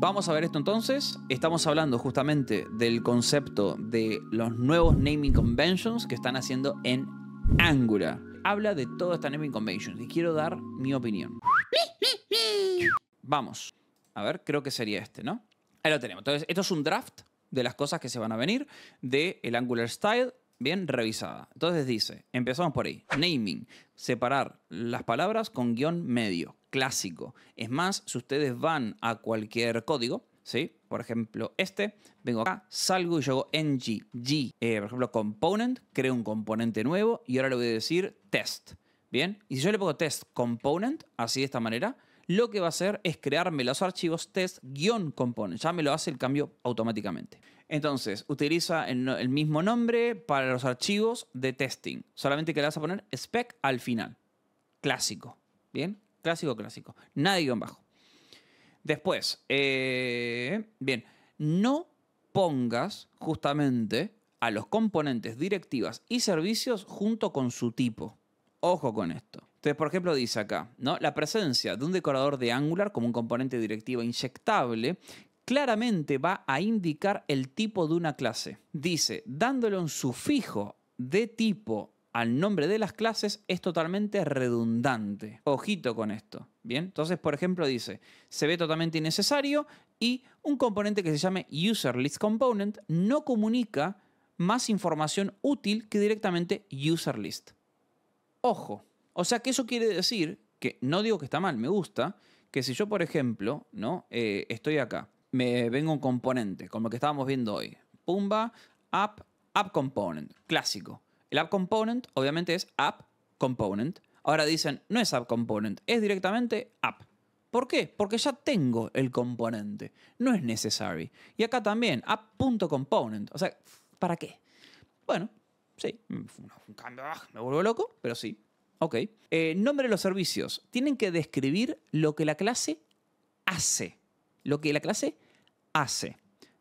Vamos a ver esto entonces. Estamos hablando justamente del concepto de los nuevos naming conventions que están haciendo en Angular. Habla de toda esta naming convention y quiero dar mi opinión. Vamos. A ver, creo que sería este, ¿no? Ahí lo tenemos. Entonces, esto es un draft de las cosas que se van a venir de el Angular Style bien revisada. Entonces dice, empezamos por ahí. Naming, separar las palabras con guión medio clásico. Es más, si ustedes van a cualquier código, ¿sí? Por ejemplo, este, vengo acá, salgo y yo hago ng, g, eh, por ejemplo, component, creo un componente nuevo y ahora le voy a decir test, ¿bien? Y si yo le pongo test component, así de esta manera, lo que va a hacer es crearme los archivos test-component. Ya me lo hace el cambio automáticamente. Entonces, utiliza el, mismo nombre para los archivos de testing. Solamente que le vas a poner spec al final. Clásico. ¿Bien? clásico, clásico. Nadie iba en bajo. Después, eh, bien, no pongas justamente a los componentes, directivas y servicios junto con su tipo. Ojo con esto. Entonces, por ejemplo, dice acá, ¿no? La presencia de un decorador de Angular como un componente directivo inyectable claramente va a indicar el tipo de una clase. Dice, dándole un sufijo de tipo al nombre de las clases es totalmente redundante. Ojito con esto. Bien, entonces, por ejemplo, dice, se ve totalmente innecesario y un componente que se llame UserListComponent no comunica más información útil que directamente UserList. Ojo, o sea que eso quiere decir que no digo que está mal, me gusta, que si yo, por ejemplo, ¿no? Eh, estoy acá, me vengo un componente, como el que estábamos viendo hoy, Pumba, App, App Component, clásico el app component obviamente es app component. Ahora dicen, no es app component, es directamente app. ¿Por qué? Porque ya tengo el componente. No es necessary. Y acá también, app.component. O sea, ¿para qué? Bueno, sí, me ah, vuelvo loco, pero sí. Ok. Eh, nombre de los servicios. Tienen que describir lo que la clase hace. Lo que la clase hace.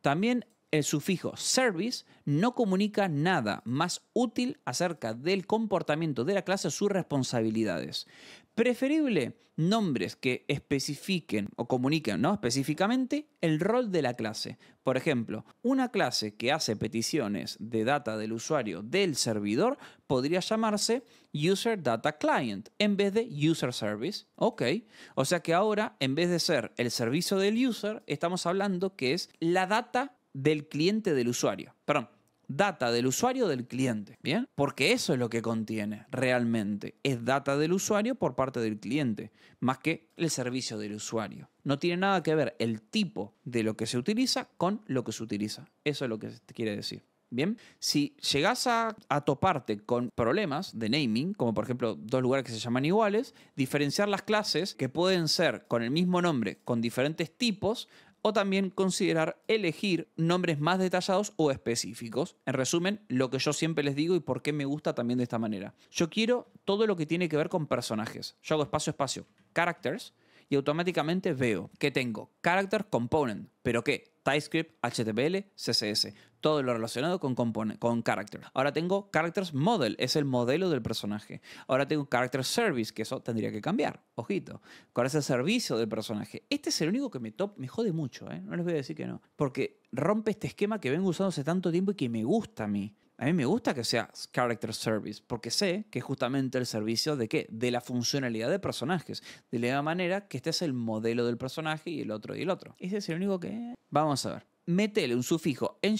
También el sufijo service no comunica nada más útil acerca del comportamiento de la clase o sus responsabilidades. Preferible nombres que especifiquen o comuniquen ¿no? específicamente el rol de la clase. Por ejemplo, una clase que hace peticiones de data del usuario del servidor podría llamarse User Data Client en vez de User Service. o sea que ahora en vez de ser el servicio del user, estamos hablando que es la data del cliente del usuario. Perdón, data del usuario del cliente, ¿bien? Porque eso es lo que contiene realmente. Es data del usuario por parte del cliente, más que el servicio del usuario. No tiene nada que ver el tipo de lo que se utiliza con lo que se utiliza. Eso es lo que te quiere decir. Bien, si llegas a, a, toparte con problemas de naming, como por ejemplo dos lugares que se llaman iguales, diferenciar las clases que pueden ser con el mismo nombre, con diferentes tipos, o también considerar elegir nombres más detallados o específicos. En resumen, lo que yo siempre les digo y por qué me gusta también de esta manera. Yo quiero todo lo que tiene que ver con personajes. Yo hago espacio espacio, characters, y automáticamente veo que tengo character component, pero qué TypeScript, HTML, CSS, todo lo relacionado con, con character. Ahora tengo characters model, es el modelo del personaje. Ahora tengo character service, que eso tendría que cambiar, ojito. ¿Cuál es el servicio del personaje? Este es el único que me, top, me jode mucho, ¿eh? no les voy a decir que no, porque rompe este esquema que vengo usando hace tanto tiempo y que me gusta a mí. A mí me gusta que sea character service, porque sé que es justamente el servicio de qué? De la funcionalidad de personajes. De la manera que este es el modelo del personaje y el otro y el otro. Ese es el único que... Vamos a ver. Métele un sufijo en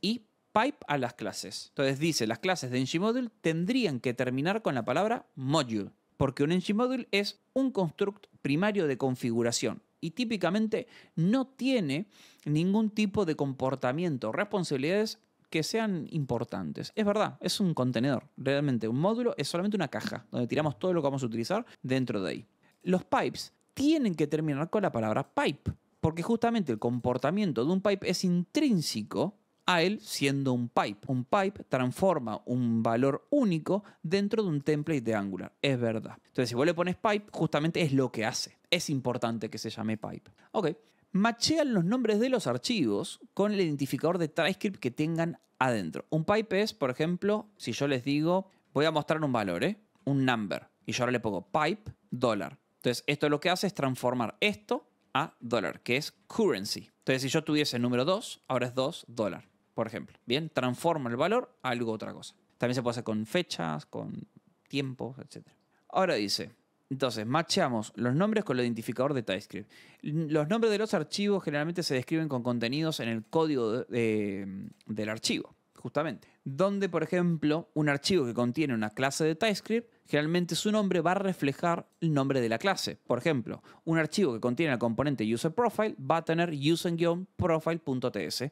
y pipe a las clases. Entonces dice, las clases de ngModule tendrían que terminar con la palabra module, porque un ngModule es un construct primario de configuración y típicamente no tiene ningún tipo de comportamiento o responsabilidades que sean importantes. Es verdad, es un contenedor, realmente un módulo es solamente una caja donde tiramos todo lo que vamos a utilizar dentro de ahí. Los pipes tienen que terminar con la palabra pipe, porque justamente el comportamiento de un pipe es intrínseco a él siendo un pipe. Un pipe transforma un valor único dentro de un template de Angular. Es verdad. Entonces, si vos le pones pipe, justamente es lo que hace. Es importante que se llame pipe. Ok machean los nombres de los archivos con el identificador de TypeScript que tengan adentro. Un pipe es, por ejemplo, si yo les digo, voy a mostrar un valor, ¿eh? un number, y yo ahora le pongo pipe dólar. Entonces, esto lo que hace es transformar esto a dólar, que es currency. Entonces, si yo tuviese el número 2, ahora es 2 dólar, por ejemplo. Bien, transforma el valor a algo otra cosa. También se puede hacer con fechas, con tiempos, etc. Ahora dice, entonces, machamos los nombres con el identificador de TypeScript. Los nombres de los archivos generalmente se describen con contenidos en el código mm, del archivo, justamente. Donde, por ejemplo, un archivo que contiene una clase de TypeScript, generalmente su nombre va a reflejar el nombre de la clase. Por ejemplo, un archivo que contiene el componente userProfile va a tener user-profile.ts.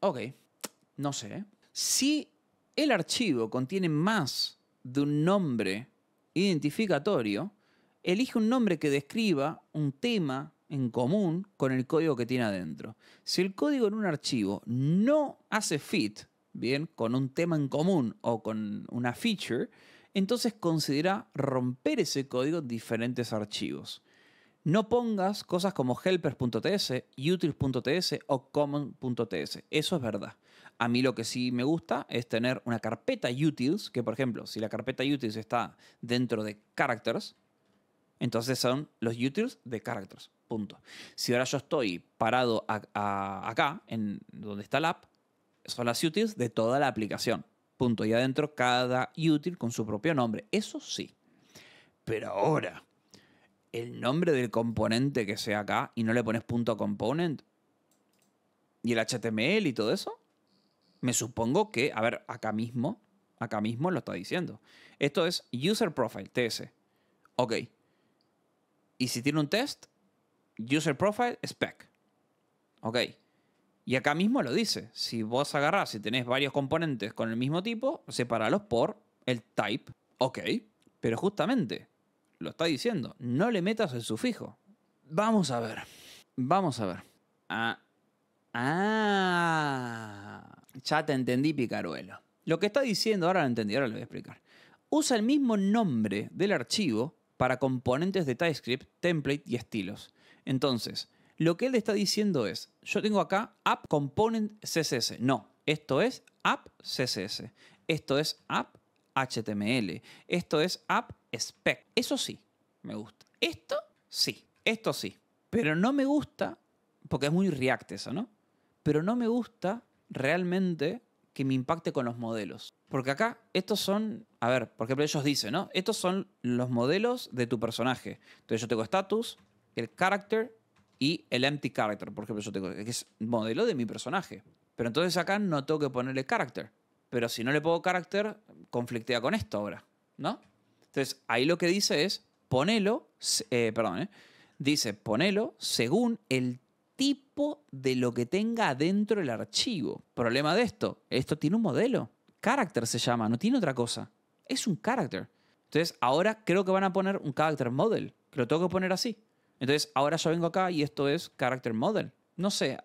Ok, no sé. ¿eh? Si el archivo contiene más de un nombre identificatorio, elige un nombre que describa un tema en común con el código que tiene adentro. Si el código en un archivo no hace fit, bien, con un tema en común o con una feature, entonces considera romper ese código en diferentes archivos. No pongas cosas como helpers.ts, utils.ts o common.ts. Eso es verdad. A mí lo que sí me gusta es tener una carpeta utils, que por ejemplo, si la carpeta utils está dentro de characters, entonces son los utils de characters. Punto. Si ahora yo estoy parado acá, en donde está la app, son las utils de toda la aplicación. Punto. Y adentro cada util con su propio nombre. Eso sí. Pero ahora, el nombre del componente que sea acá y no le pones punto component y el HTML y todo eso, me supongo que, a ver, acá mismo, acá mismo lo está diciendo. Esto es user profile, TS. Ok, y si tiene un test, User Profile Spec. Ok. Y acá mismo lo dice. Si vos agarrás, y tenés varios componentes con el mismo tipo, separalos por el type. Ok. Pero justamente, lo está diciendo, no le metas el sufijo. Vamos a ver. Vamos a ver. Ah. Ah. Ya te entendí, picaruelo. Lo que está diciendo, ahora lo entendí, ahora lo voy a explicar. Usa el mismo nombre del archivo para componentes de TypeScript, template y estilos. Entonces, lo que él está diciendo es, yo tengo acá app component CSS. No, esto es app CSS. Esto es app HTML. Esto es app spec. Eso sí, me gusta. Esto sí, esto sí. Pero no me gusta, porque es muy React eso, ¿no? Pero no me gusta realmente que me impacte con los modelos. Porque acá, estos son, a ver, por ejemplo, ellos dicen, ¿no? Estos son los modelos de tu personaje. Entonces yo tengo status, el character y el empty character, por ejemplo, yo tengo, que es modelo de mi personaje. Pero entonces acá no tengo que ponerle character. Pero si no le pongo character, conflictea con esto ahora, ¿no? Entonces ahí lo que dice es, ponelo, eh, perdón, ¿eh? dice, ponelo según el tipo de lo que tenga dentro el archivo. Problema de esto, esto tiene un modelo. Character se llama, no tiene otra cosa. Es un character. Entonces, ahora creo que van a poner un character model, que lo tengo que poner así. Entonces, ahora yo vengo acá y esto es character model. No sé,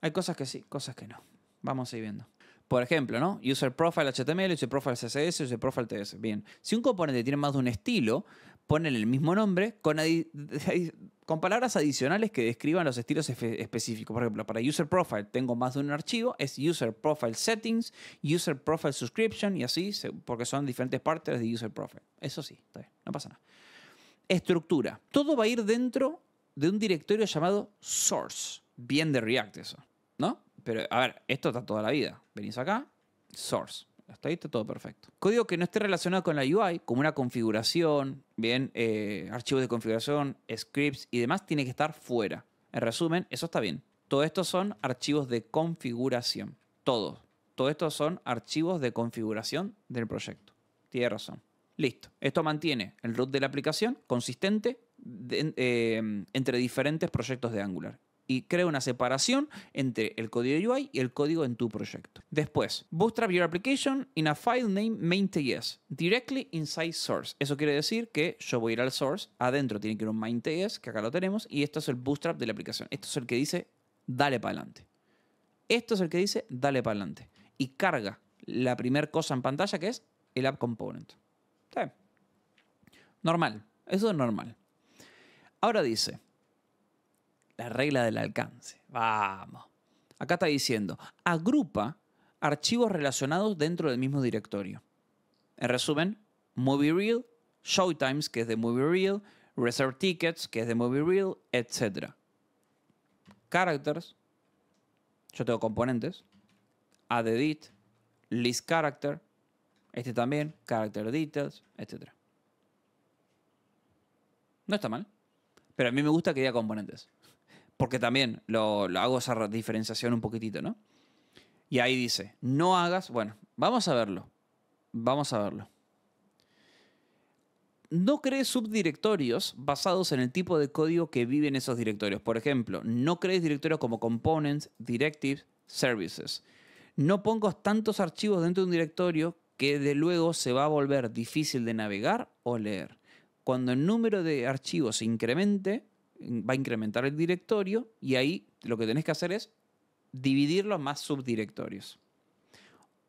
hay cosas que sí, cosas que no. Vamos a ir viendo. Por ejemplo, ¿no? User profile HTML, user profile CSS, user profile TS. Bien. Si un componente tiene más de un estilo, ponen el mismo nombre con con palabras adicionales que describan los estilos específicos. Por ejemplo, para User Profile tengo más de un archivo, es User Profile Settings, User Profile Subscription y así, porque son diferentes partes de User Profile. Eso sí, no pasa nada. Estructura. Todo va a ir dentro de un directorio llamado Source. Bien de React eso, ¿no? Pero, a ver, esto está toda la vida. Venís acá, Source. Hasta ahí está todo perfecto. Código que no esté relacionado con la UI, como una configuración, bien, eh, archivos de configuración, scripts y demás, tiene que estar fuera. En resumen, eso está bien. Todo esto son archivos de configuración. Todos. Todo esto son archivos de configuración del proyecto. Tiene razón. Listo. Esto mantiene el root de la aplicación consistente eh, entre diferentes proyectos de Angular y crea una separación entre el código UI y el código en tu proyecto. Después, bootstrap your application in a file named main.ts. directly inside source. Eso quiere decir que yo voy a ir al source, adentro tiene que ir un main.ts, que acá lo tenemos, y esto es el bootstrap de la aplicación. Esto es el que dice, dale para adelante. Esto es el que dice, dale para adelante. Y carga la primera cosa en pantalla que es el app component. Normal, eso es normal. Ahora dice, la regla del alcance. Vamos. Acá está diciendo, agrupa archivos relacionados dentro del mismo directorio. En resumen, Movie Reel, Showtimes, que es de Movie Reel, Reserve Tickets, que es de Movie Reel, etc. Characters, yo tengo componentes, Add Edit, List Character, este también, Character Details, etc. No está mal, pero a mí me gusta que haya componentes porque también lo, hago esa diferenciación un poquitito, ¿no? Y ahí dice, no hagas, bueno, vamos a verlo, vamos a verlo. No crees subdirectorios basados en el tipo de código que viven esos directorios. Por ejemplo, no crees directorios como components, directives, services. No pongas tantos archivos dentro de un directorio que de luego se va a volver difícil de navegar o leer. Cuando el número de archivos incremente, va a incrementar el directorio y ahí lo que tenés que hacer es dividirlo más subdirectorios.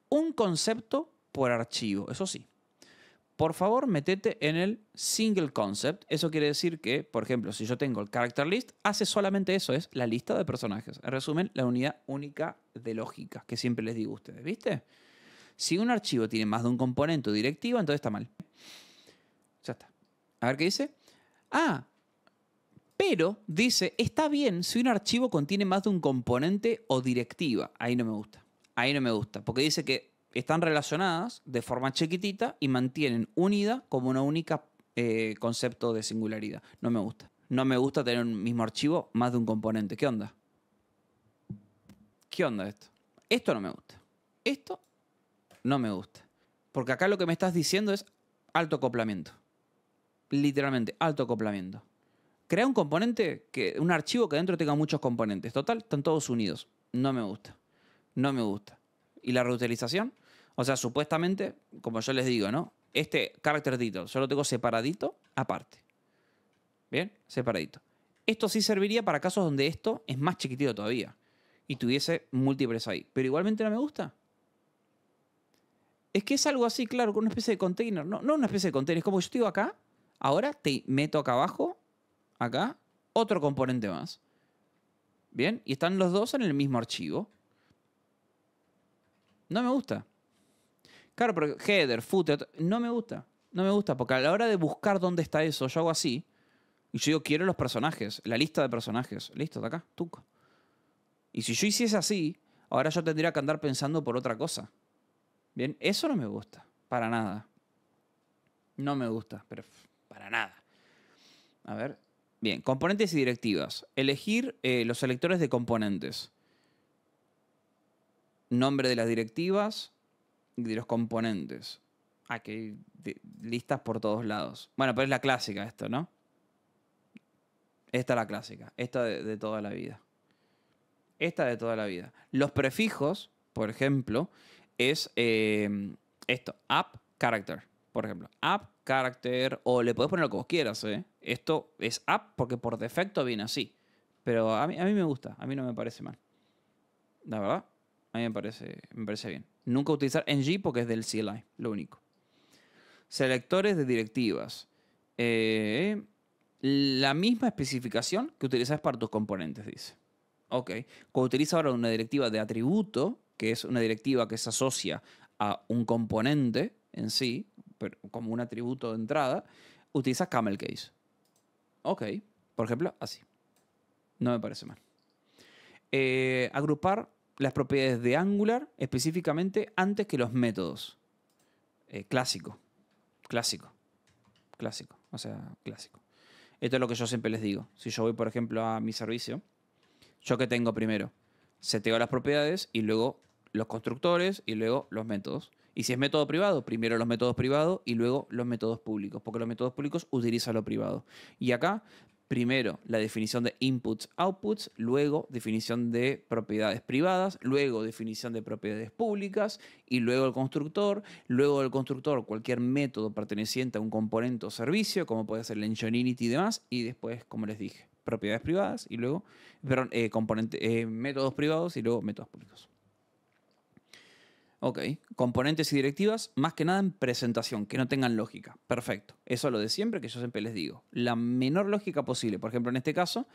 Un concepto por archivo, eso sí. Por favor, metete en el single concept. Eso quiere decir que, por ejemplo, si yo tengo el character list, hace solamente eso, es la lista de personajes. En resumen, la unidad única de lógica, que siempre les digo a ustedes, ¿viste? Si un archivo tiene más de un componente directivo entonces está mal. Ya está. A ver qué dice. Ah, pero dice, está bien si un archivo contiene más de un componente o directiva. Ahí no me gusta. Ahí no me gusta. Porque dice que están relacionadas de forma chiquitita y mantienen unida como una única eh, concepto de singularidad. No me gusta. No me gusta tener un mismo archivo más de un componente. ¿Qué onda? ¿Qué onda esto? Esto no me gusta. Esto no me gusta. Porque acá lo que me estás diciendo es alto acoplamiento. Literalmente, alto acoplamiento. Crea un componente, que, un archivo que adentro tenga muchos componentes. Total, están todos unidos. No me gusta. No me gusta. ¿Y la reutilización? O sea, supuestamente, como yo les digo, ¿no? Este character detail, yo lo tengo separadito aparte. ¿Bien? Separadito. Esto sí serviría para casos donde esto es más chiquitito todavía y tuviese múltiples ahí. Pero igualmente no me gusta. Es que es algo así, claro, con una especie de container. No, no una especie de container. Es como yo estoy acá, ahora te meto acá abajo acá otro componente más. ¿Bien? Y están los dos en el mismo archivo. No me gusta. Claro, pero header, footer, no me gusta. No me gusta, porque a la hora de buscar dónde está eso, yo hago así. Y yo digo, quiero los personajes, la lista de personajes. Listo, está acá, tuco. Y si yo hiciese así, ahora yo tendría que andar pensando por otra cosa. Bien, eso no me gusta, para nada. No me gusta, pero para nada. A ver, Bien, componentes y directivas. Elegir eh, los selectores de componentes. Nombre de las directivas y de los componentes. Aquí ah, hay listas por todos lados. Bueno, pero es la clásica esto, ¿no? Esta es la clásica. Esta de, toda la vida. Esta de toda la vida. Los prefijos, por ejemplo, es eh, esto, app, character por ejemplo, app, character, o le puedes poner lo que vos quieras. ¿eh? Esto es app porque por defecto viene así. Pero a mí, a mí me gusta, a mí no me parece mal. La verdad, a mí me parece, parece bien. Nunca utilizar ng porque es del CLI, lo único. Selectores de directivas. Eh, la misma especificación que utilizas para tus componentes, dice. Ok. Cuando utilizas ahora una directiva de atributo, que es una directiva que se asocia a un componente en sí, como un atributo de entrada, utilizas camel case. Ok, por ejemplo, así. No me parece mal. Eh, agrupar las propiedades de Angular específicamente antes que los métodos. Eh, clásico, clásico, clásico, o sea, clásico. Esto es lo que yo siempre les digo. Si yo voy, por ejemplo, a mi servicio, yo que tengo primero, seteo las propiedades y luego los constructores y luego los métodos. Y si es método privado, primero los métodos privados y luego los métodos públicos, porque los métodos públicos utilizan lo privado. Y acá, primero la definición de inputs, outputs, luego definición de propiedades privadas, luego definición de propiedades públicas y luego el constructor, luego el constructor cualquier método perteneciente a un componente o servicio, como puede ser el INIT y demás, y después, como les dije, propiedades privadas y luego, perdón, eh, eh, métodos privados y luego métodos públicos. Ok, componentes y directivas, más que nada en presentación, que no tengan lógica. Perfecto. Eso es lo de siempre que yo siempre les digo. La menor lógica posible. Por ejemplo, en este caso,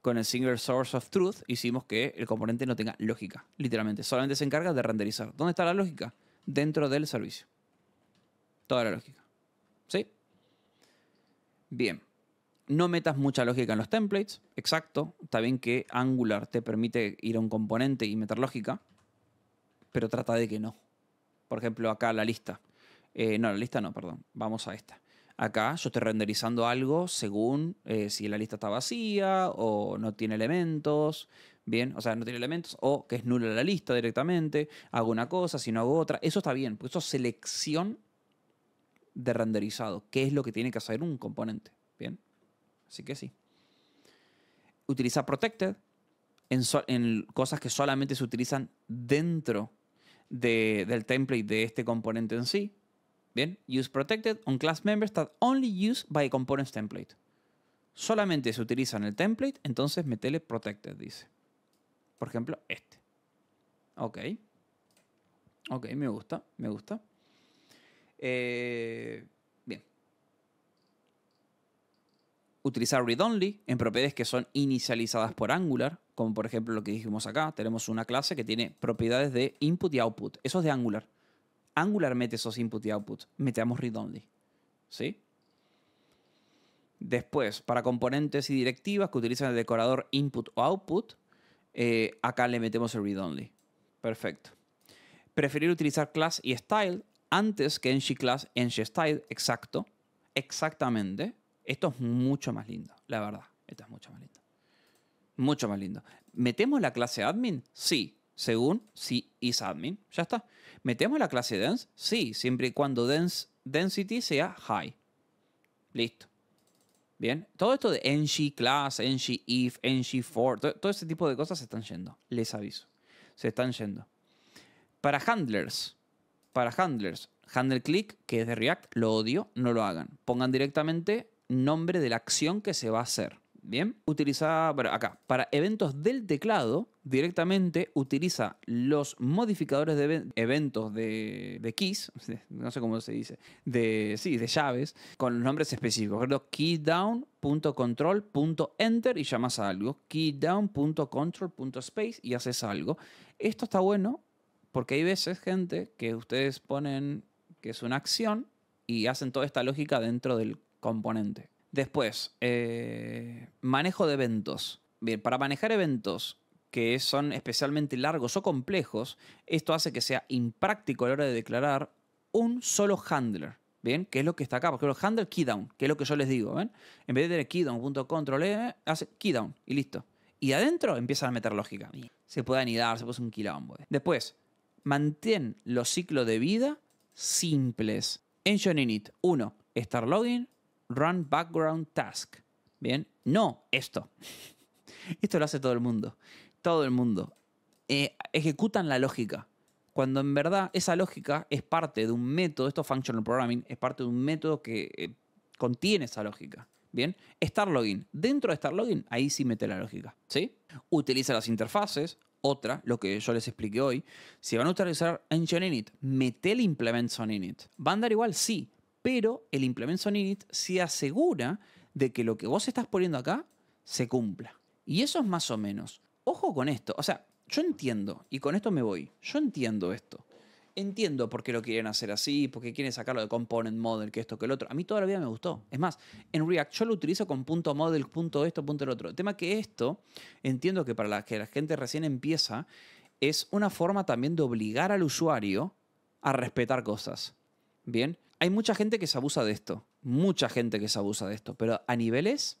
con el Single Source of Truth hicimos que el componente no tenga lógica, literalmente. Solamente se encarga de renderizar. ¿Dónde está la lógica? Dentro del servicio. Toda la lógica. ¿Sí? Bien. No metas mucha lógica en los templates. Exacto. Está bien que Angular te permite ir a un componente y meter lógica pero trata de que no. Por ejemplo, acá la lista. Eh, no, la lista no, perdón. Vamos a esta. Acá yo estoy renderizando algo según eh, si la lista está vacía o no tiene elementos. Bien, o sea, no tiene elementos o que es nula la lista directamente. Hago una cosa, si no hago otra. Eso está bien, porque eso es selección de renderizado, ¿Qué es lo que tiene que hacer un componente. Bien, así que sí. utiliza protected en, en cosas que solamente se utilizan dentro del template de este componente en sí. Bien, use protected on class members that only use by components template. Solamente se utiliza en el template, entonces metele protected, dice. Por ejemplo, este. Ok. Ok, me gusta, me gusta. Eh, utilizar read-only en propiedades que son inicializadas por Angular, como por ejemplo lo que dijimos acá, tenemos una clase que tiene propiedades de input y output, eso es de Angular. Angular mete esos input y output, metemos read-only. ¿Sí? Después, para componentes y directivas que utilizan el decorador input o output, eh, acá le metemos el read-only. Perfecto. Preferir utilizar class y style antes que ng class, ng style, exacto, exactamente, esto es mucho más lindo, la verdad. Esto es mucho más lindo. Mucho más lindo. ¿Metemos la clase admin? Sí, según si is admin. Ya está. ¿Metemos la clase dense? Sí, siempre y cuando density sea high. Listo. Bien, todo esto de ng class, ng if, ng for, todo, todo ese tipo de cosas se están yendo, les aviso. Se están yendo. Para handlers, para handlers, handle click, que es de React, lo odio, no lo hagan. Pongan directamente nombre de la acción que se va a hacer. Bien, utiliza para acá para eventos del teclado directamente utiliza los modificadores de eventos de, de, keys, no sé cómo se dice, de sí, de llaves con los nombres específicos. keydown.control.enter y llamas a algo, keydown.control.space y haces algo. Esto está bueno porque hay veces gente que ustedes ponen que es una acción y hacen toda esta lógica dentro del componente. Después, eh, manejo de eventos. Bien, para manejar eventos que son especialmente largos o complejos, esto hace que sea impráctico a la hora de declarar un solo handler. ¿Bien? ¿Qué es lo que está acá? Por ejemplo, handler keydown, que es lo que yo les digo, En vez de tener keydown.control, e, hace keydown y listo. Y adentro empiezan a meter lógica. Se puede anidar, se puede un quilombo. Después, mantén los ciclos de vida simples. Engine init uno start login, Run Background Task. Bien, no esto. Esto lo hace todo el mundo. Todo el mundo. Eh, ejecutan la lógica. Cuando en verdad esa lógica es parte de un método, esto functional programming, es parte de un método que eh, contiene esa lógica. Bien, login. Dentro de login, ahí sí mete la lógica. ¿sí? Utiliza las interfaces. Otra, lo que yo les expliqué hoy. Si van a utilizar Engine Init, metele implement on init. ¿Van a dar igual? Sí pero el Implementation Init se asegura de que lo que vos estás poniendo acá se cumpla. Y eso es más o menos. Ojo con esto, o sea, yo entiendo, y con esto me voy, yo entiendo esto. Entiendo por qué lo quieren hacer así, por qué quieren sacarlo de component model, que esto, que el otro. A mí toda la vida me gustó. Es más, en React yo lo utilizo con punto .model, punto .esto, punto .el otro. tema que esto, entiendo que para la que la gente recién empieza, es una forma también de obligar al usuario a respetar cosas. ¿Bien? hay mucha gente que se abusa de esto. Mucha gente que se abusa de esto. Pero a niveles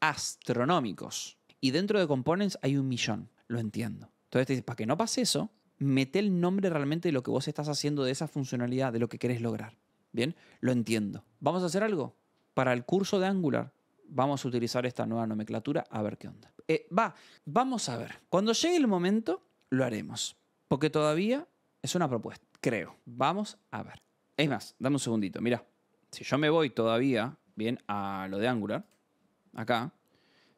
astronómicos. Y dentro de components hay un millón. Lo entiendo. Entonces te para que no pase eso, mete el nombre realmente de lo que vos estás haciendo, de esa funcionalidad, de lo que querés lograr. Bien, lo entiendo. ¿Vamos a hacer algo? Para el curso de Angular, vamos a utilizar esta nueva nomenclatura a ver qué onda. Eh, va, vamos a ver. Cuando llegue el momento, lo haremos. Porque todavía es una propuesta, creo. Vamos a ver. Es más, dame un segundito, mira. Si yo me voy todavía, bien, a lo de Angular, acá,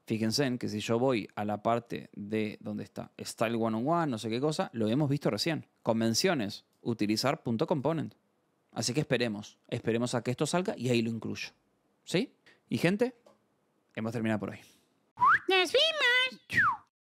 fíjense en que si yo voy a la parte de donde está Style 101, no sé qué cosa, lo hemos visto recién. Convenciones, utilizar punto .component. Así que esperemos, esperemos a que esto salga y ahí lo incluyo. ¿Sí? Y gente, hemos terminado por hoy. ¡Nos vimos!